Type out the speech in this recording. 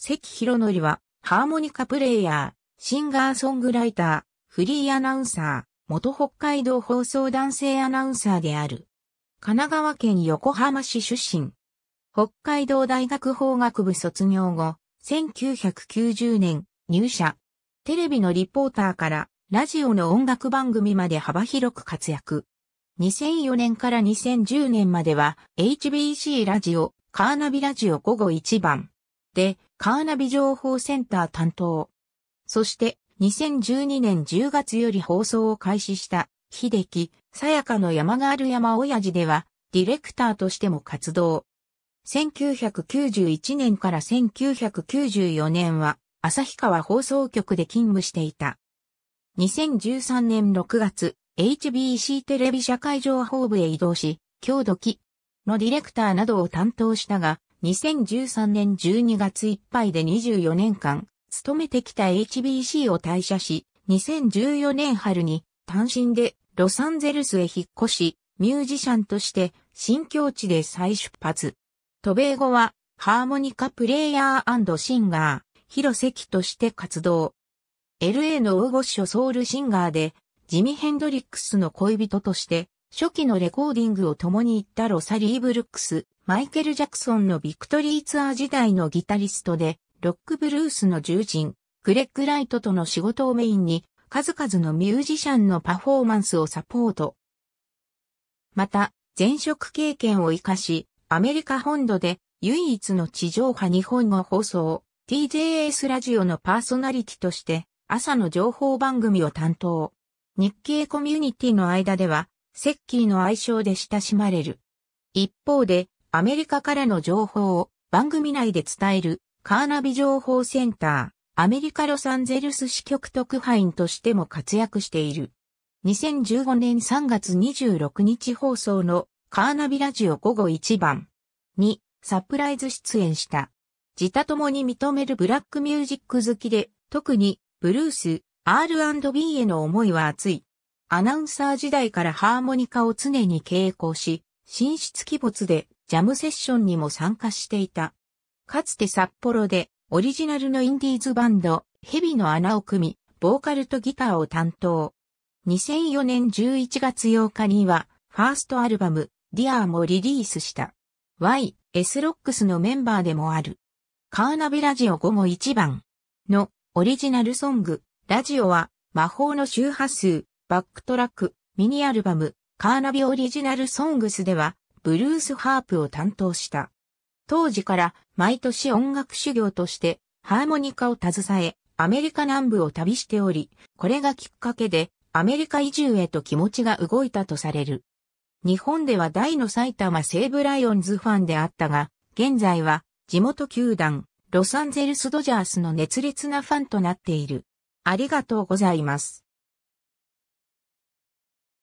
関博則は、ハーモニカプレイヤー、シンガーソングライター、フリーアナウンサー、元北海道放送男性アナウンサーである。神奈川県横浜市出身。北海道大学法学部卒業後、1990年入社。テレビのリポーターからラジオの音楽番組まで幅広く活躍。2004年から2010年までは HBC ラジオ、カーナビラジオ午後1番でカーナビ情報センター担当。そして2012年10月より放送を開始した秀樹、さやかの山がある山親父ではディレクターとしても活動。1991年から1994年は旭川放送局で勤務していた。2013年6月、HBC テレビ社会情報部へ移動し、郷土記のディレクターなどを担当したが、2013年12月いっぱいで24年間、勤めてきた HBC を退社し、2014年春に単身でロサンゼルスへ引っ越し、ミュージシャンとして新境地で再出発。渡米後はハーモニカプレイヤーシンガー、広瀬として活動。LA の大御所ソウルシンガーで、ジミ・ヘンドリックスの恋人として、初期のレコーディングを共に行ったロサリー・ブルックス、マイケル・ジャクソンのビクトリーツアー時代のギタリストで、ロックブルースの重鎮、グレッグ・ライトとの仕事をメインに、数々のミュージシャンのパフォーマンスをサポート。また、前職経験を活かし、アメリカ本土で唯一の地上波日本語放送、TJS ラジオのパーソナリティとして、朝の情報番組を担当。日系コミュニティの間では、セッキーの愛称で親しまれる。一方で、アメリカからの情報を番組内で伝えるカーナビ情報センター、アメリカロサンゼルス支局特派員としても活躍している。2015年3月26日放送のカーナビラジオ午後1番にサプライズ出演した。自他ともに認めるブラックミュージック好きで、特にブルース、R&B への思いは熱い。アナウンサー時代からハーモニカを常に傾向し、神出鬼没でジャムセッションにも参加していた。かつて札幌でオリジナルのインディーズバンド、ヘビの穴を組み、ボーカルとギターを担当。2004年11月8日には、ファーストアルバム、ディアーもリリースした。Y、S ロックスのメンバーでもある。カーナビラジオ午後1番のオリジナルソング、ラジオは魔法の周波数、バックトラック、ミニアルバム、カーナビオリジナルソングスでは、ブルースハープを担当した。当時から毎年音楽修行としてハーモニカを携え、アメリカ南部を旅しており、これがきっかけでアメリカ移住へと気持ちが動いたとされる。日本では大の埼玉西武ライオンズファンであったが、現在は地元球団、ロサンゼルスドジャースの熱烈なファンとなっている。ありがとうございます。